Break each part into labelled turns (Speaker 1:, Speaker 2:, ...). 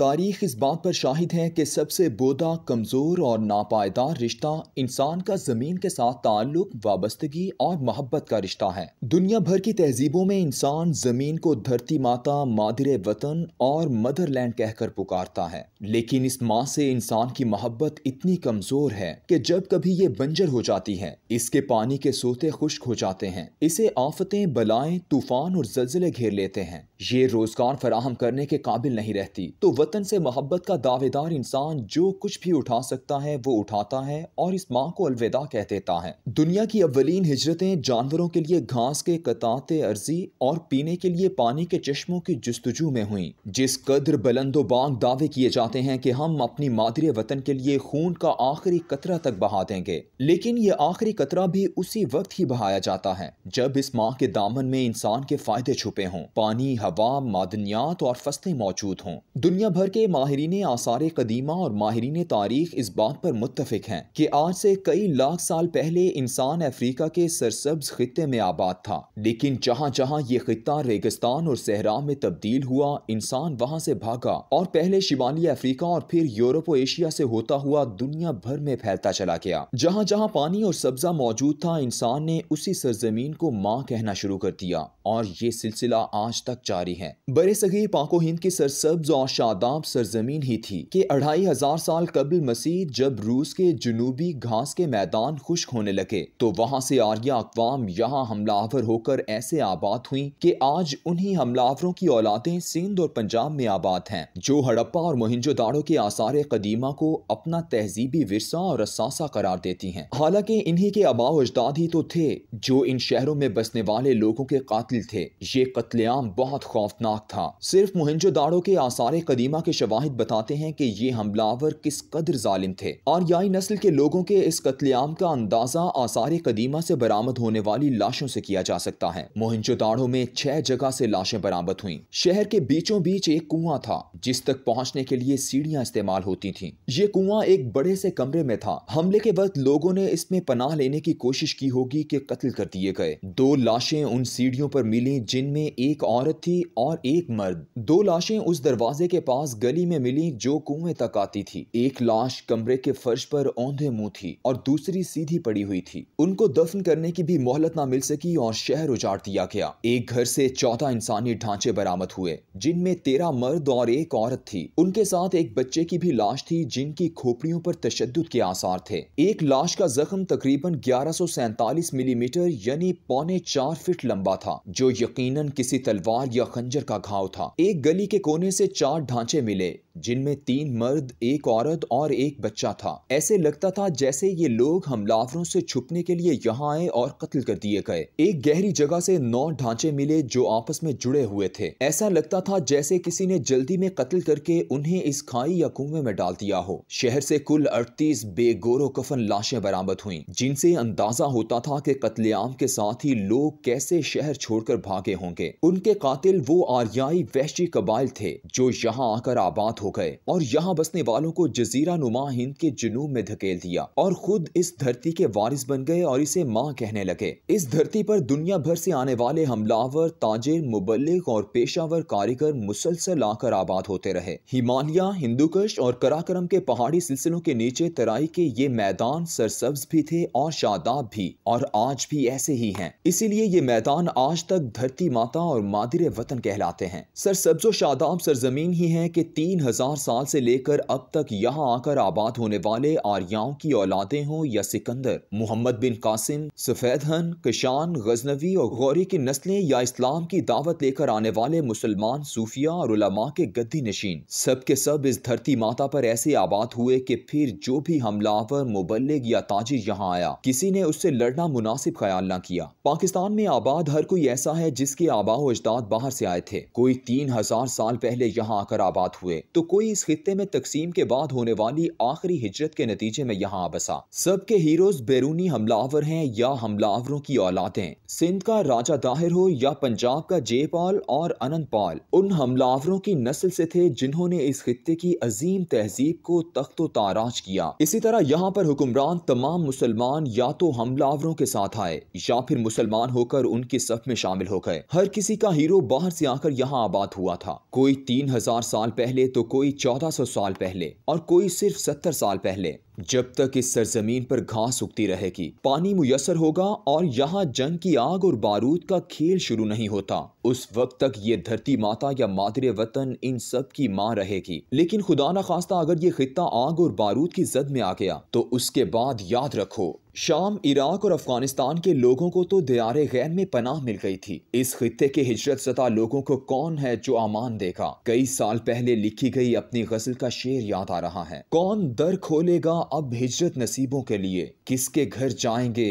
Speaker 1: तारीख इस बात पर शाहिद है कि सबसे बोदा कमज़ोर और नापायदार रिश्ता इंसान का ज़मीन के साथ ताल्लुक वाबस्तगी और मोहब्बत का रिश्ता है दुनिया भर की तहजीबों में इंसान ज़मीन को धरती माता मादर वतन और मदरलैंड कहकर पुकारता है लेकिन इस माँ से इंसान की मोहब्बत इतनी कमज़ोर है कि जब कभी ये बंजर हो जाती है इसके पानी के सोते खुश्क हो जाते हैं इसे आफतें बलाएँ तूफान और जल्जले घेर लेते हैं ये रोजगार फराहम करने के काबिल नहीं रहती तो वतन से मोहब्बत का दावेदार इंसान जो कुछ भी उठा सकता है वो उठाता है और इस माँ को अलविदा कह देता है दुनिया की अवलिन हिजरतें जानवरों के लिए घास के कतात अर्जी और पीने के लिए पानी के चश्मों की जस्तजू में हुई जिस कदर बुलंदोबाग दावे किए जाते हैं कि हम अपनी मादरी वतन के लिए खून का आखिरी कतरा तक बहा देंगे लेकिन ये आखिरी कतरा भी उसी वक्त ही बहाया जाता है जब इस माँ के दामन में इंसान के फायदे छुपे हों पानी हवा मादनियात और फसलें मौजूद हों दुनिया भर के माहरीन आसार कदीमा और माहरीन तारीख इस बात पर मुतफिक हैं कि आज से कई लाख साल पहले इंसान अफ्रीका के सरसब्ज खत्े में आबाद था लेकिन जहाँ जहाँ ये खत्ता रेगिस्तान और सहरा में तब्दील हुआ इंसान वहाँ से भागा और पहले शिमाली अफ्रीका और फिर यूरोप और एशिया से होता हुआ दुनिया भर में फैलता चला गया जहाँ जहाँ पानी और सब्जा मौजूद था इंसान ने उसी सरजमीन को माँ कहना शुरू कर दिया और ये सिलसिला आज तक जारी जारी है बर सगी पाको हिंद की सरसब्ज और शादाब सरजमीन ही थी कि अढ़ाई हजार साल कबल मसीह जब रूस के जनूबी घास के मैदान खुश्क होने लगे तो वहाँ से आर्या अकवाम यहाँ हमलावर होकर ऐसे आबाद हुई कि आज उन्हीं हमलावरों की औलादें सिंध और पंजाब में आबाद हैं जो हड़प्पा और मोहिंजोदाड़ो के आसार कदीमा को अपना तहजीबी विरसा और रसासा करार देती हैं हालांकि इन्हीं के अबाव अजदाद ही तो थे जो इन शहरों में बसने वाले लोगों के कातिल थे ये कत्लेआम बहुत खौफनाक था सिर्फ मोहनजोदाड़ो के आसार कदीमा के शवाहिद बताते हैं कि ये हमलावर किस कदर जालिम थे और नस्ल के लोगों के इस कत्लेआम का अंदाजा आसार कदीमा से बरामद होने वाली लाशों से किया जा सकता है मोहनजोदाड़ो में छह जगह से लाशें बरामद हुई शहर के बीचों बीच एक कुआं था जिस तक पहुंचने के लिए सीढ़ियां इस्तेमाल होती थी ये कुआं एक बड़े से कमरे में था हमले के वक्त लोगों ने इसमें पनाह लेने की कोशिश की होगी कि कत्ल कर दिए गए दो लाशें उन सीढ़ियों पर मिली जिनमें एक औरत थी और एक मर्द दो लाशें उस दरवाजे के पास गली में मिली जो कुएं तक आती थी एक लाश कमरे के फर्श पर औंधे मुंह थी और दूसरी सीधी पड़ी हुई थी उनको दफन करने की भी मोहलत ना मिल सकी और शहर उजाड़ दिया गया एक घर से चौदह इंसानी ढांचे बरामद हुए जिनमें तेरह मर्द और एक औरत थी उनके साथ एक बच्चे की भी लाश थी जिनकी खोपड़ियों पर तशद के आसार थे एक लाश का जख्म तकरीबन ग्यारह मिलीमीटर यानी पौने चार फीट लंबा था जो यकीनन किसी तलवार या खंजर का घाव था एक गली के कोने से चार ढांचे मिले जिनमें तीन मर्द एक औरत और एक बच्चा था ऐसे लगता था जैसे ये लोग हमलावरों से छुपने के लिए यहाँ आए और कत्ल कर दिए गए एक गहरी जगह से नौ ढांचे मिले जो आपस में जुड़े हुए थे ऐसा लगता था जैसे किसी ने जल्दी में कत्ल करके उन्हें इस खाई या कुएं में डाल दिया हो शहर से कुल अड़तीस बेगोरो कफन लाशें बरामद हुई जिनसे अंदाजा होता था की कत्लेआम के साथ ही लोग कैसे शहर छोड़कर भागे होंगे उनके कातिल वो आर्याई वैश्य कबाइल थे जो यहाँ आकर आबाद हो हो गए और यहाँ बसने वालों को जजीरा नुमा हिंद के जुनूब में धकेल दिया और खुद इस धरती के वारिस बन गए और इसे माँ कहने लगे इस धरती पर दुनिया भर से आने वाले हमलावर ताजिर मुबलिक और पेशावर कारीगर मुसलसल आकर आबाद होते रहे हिमालय हिंदुकश और कराक्रम के पहाड़ी सिलसिलों के नीचे तराई के ये मैदान सरसब्ज भी थे और शादाब भी और आज भी ऐसे ही हैं इसीलिए ये मैदान आज तक धरती माता और मादिर वतन कहलाते हैं सरसब्जो शादाब सरजमीन ही है कि तीन हजार साल से लेकर अब तक यहाँ आकर आबाद होने वाले आर्याओं की औलादें हों या सिकंदर मोहम्मद बिन कासिम सफेदहन किशान गजनवी और गौरी की नस्लें या इस्लाम की दावत लेकर आने वाले मुसलमान सूफिया और उलमा के गद्दी नशीन सब के सब इस धरती माता पर ऐसे आबाद हुए कि फिर जो भी हमलावर मुबलिक या ताजिर यहाँ आया किसी ने उससे लड़ना मुनासिब ख्याल न किया पाकिस्तान में आबाद हर कोई ऐसा है जिसके आबा अजदाद बाहर से आए थे कोई तीन हजार साल पहले यहाँ आकर आबाद हुए तो कोई इस खत्े में तकसीम के बाद होने वाली आखिरी हिजरत के नतीजे में यहाँ आ बसा सबके हीरोज बैरूनी हमलावर हैं या हमलावरों की औलादें सिंध का राजा दाहिर हो या पंजाब का जयपाल और अनंत पाल उन हमलावरों की नस्ल से थे जिन्होंने इस खत्े की अजीम तहजीब को तख्तो ताराज किया इसी तरह यहाँ पर हुक्मरान तमाम मुसलमान या तो हमलावरों के साथ आए या फिर मुसलमान होकर उनके सफ में शामिल हो गए हर किसी का हीरो बाहर से आकर यहाँ आबाद हुआ था कोई तीन हजार साल पहले तो कोई 1400 साल पहले और कोई सिर्फ 70 साल पहले जब तक इस सरजमीन पर घास उगती रहेगी पानी मुयसर होगा और यहाँ जंग की आग और बारूद का खेल शुरू नहीं होता उस वक्त तक ये धरती माता या मादर वतन इन सब की माँ रहेगी लेकिन खुदा न खास्ता अगर ये खत्ता आग और बारूद की जद में आ गया तो उसके बाद याद रखो शाम इराक और अफगानिस्तान के लोगों को तो दया गैर में पनाह मिल गई थी इस खत्े के हिजरत सता लोगों को कौन है जो अमान देगा कई साल पहले लिखी गई अपनी गजल का शेर याद आ रहा है कौन दर खोलेगा अब हिजरत नसीबों के लिए किसके घर जाएंगे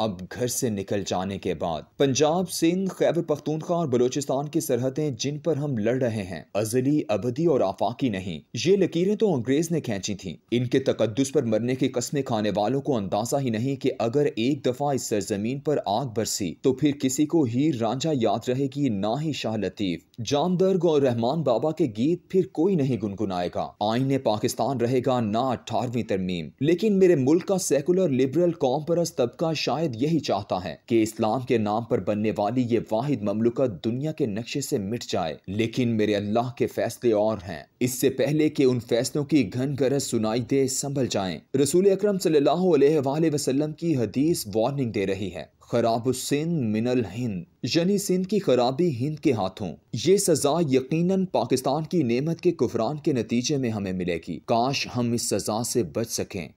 Speaker 1: अब घर से निकल जाने के बाद पंजाब सिंध खैबर पख्तूनखा और बलोचिस्तान की सरहदें जिन पर हम लड़ रहे हैं अजली अबदी और आफाकी नहीं ये लकीरें तो अंग्रेज ने खींची थी इनके तकदस पर मरने की कस्में खाने वालों को अंदाजा ही नहीं कि अगर एक दफा इस सरजमीन पर आग बरसी तो फिर किसी को हीर रांझा याद रहेगी ना ही शाह लतीफ जामदर्ग और रहमान बाबा के गीत फिर कोई नहीं गुनगुनाएगा आईने पाकिस्तान रहेगा ना अठारहवीं तरमीम लेकिन मेरे मुल्क का सेकुलर लिबरल कॉम परस तबका शायद शायद यही चाहता है कि इस्लाम के नाम पर बनने वाली ये वाहिद ममलुकत दुनिया के नक्शे से मिट जाए लेकिन मेरे अल्लाह के फैसले और हैं इससे पहले कि उन फैसलों की घन गरज सुनाई दे संभल जाए रसूल अक्रम सल्लल्लाहु की हदीस वार्निंग दे रही है खराब सिंध मिनल हिंद यानी सिंध की खराबी हिंद के हाथों ये सजा यकीनन पाकिस्तान की नेमत के कुफरान के नतीजे में हमें मिलेगी काश हम इस सजा से बच सकें